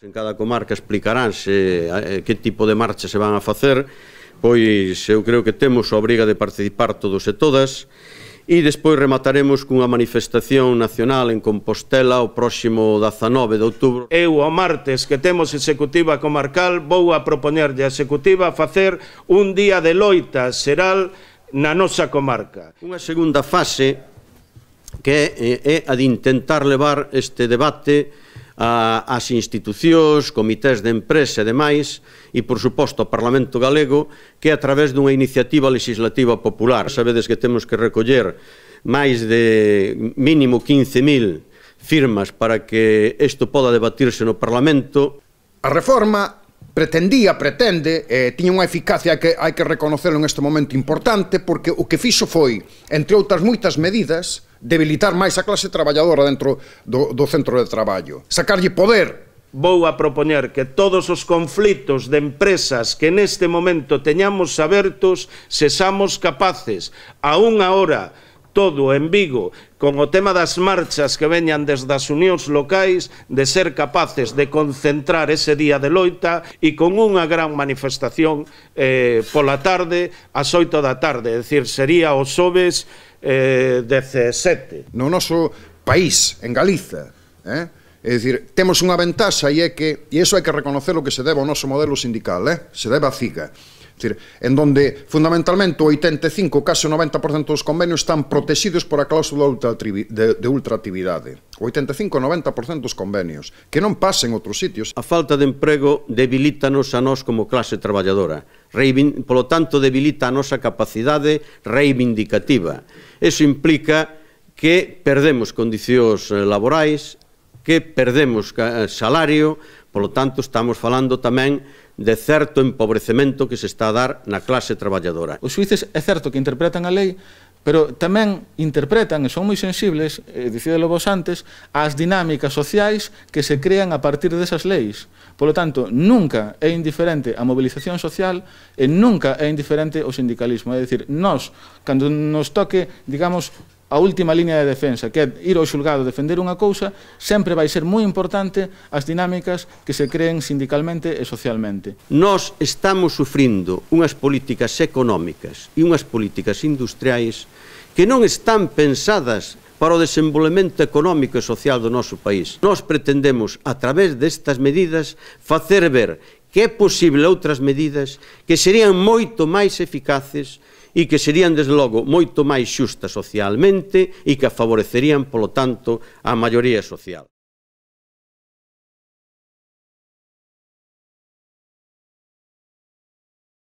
En cada comarca explicaránse eh, que tipo de marcha se van a facer, pois eu creo que temos a obriga de participar todos e todas, e despois remataremos cunha manifestación nacional en Compostela o próximo 19 de outubro. Eu o martes que temos executiva comarcal vou a propoñerlle a executiva facer un día de loita xeral na nosa comarca. Unha segunda fase que eh, é a de intentar levar este debate a, as institucións, comités de empresa e demais, e, por suposto, ao Parlamento Galego, que a través dunha iniciativa legislativa popular. Sabedes que temos que recoller máis de mínimo 15.000 firmas para que isto poda debatirse no Parlamento. A reforma pretendía, pretende, eh, tiña unha eficacia que hai que reconocelo en este momento importante, porque o que fixo foi, entre outras moitas medidas, debilitar máis a clase traballadora dentro do, do centro de traballo. Sacarlle poder. Vou a propoñer que todos os conflitos de empresas que neste momento teñamos abertos sesamos capaces a unha hora todo en Vigo con o tema das marchas que veñan desde as unións locais de ser capaces de concentrar ese día de loita e con unha gran manifestación eh, pola tarde ás oito da tarde, é dicir, sería o xoves eh, 17. No noso país, en Galiza, eh? É dicir, temos unha ventaxa e é que, e iso hai que reconocer o que se debe ao noso modelo sindical, eh? se debe a CIGA decir, en donde fundamentalmente o 85, case o 90% dos convenios están protegidos por a cláusula de ultraactividade. O 85 90% dos convenios, que non pasen outros sitios. A falta de emprego debilítanos a nós como clase traballadora. Reivind Polo tanto, debilita a nosa capacidade reivindicativa. Eso implica que perdemos condicións eh, laborais, que perdemos salario, Polo tanto, estamos falando tamén de certo empobrecemento que se está a dar na clase traballadora. Os suíces é certo que interpretan a lei, pero tamén interpretan e son moi sensibles, eh, dicídelo vos antes, ás dinámicas sociais que se crean a partir desas leis. Polo tanto, nunca é indiferente a mobilización social e nunca é indiferente o sindicalismo. É dicir, nós, cando nos toque, digamos, a última línea de defensa, que é ir ao xulgado defender unha cousa, sempre vai ser moi importante as dinámicas que se creen sindicalmente e socialmente. Nós estamos sufrindo unhas políticas económicas e unhas políticas industriais que non están pensadas para o desenvolvemento económico e social do noso país. Nós pretendemos, a través destas medidas, facer ver que é posible outras medidas que serían moito máis eficaces e que serían, desde logo, moito máis xustas socialmente e que favorecerían, polo tanto, a maioría social.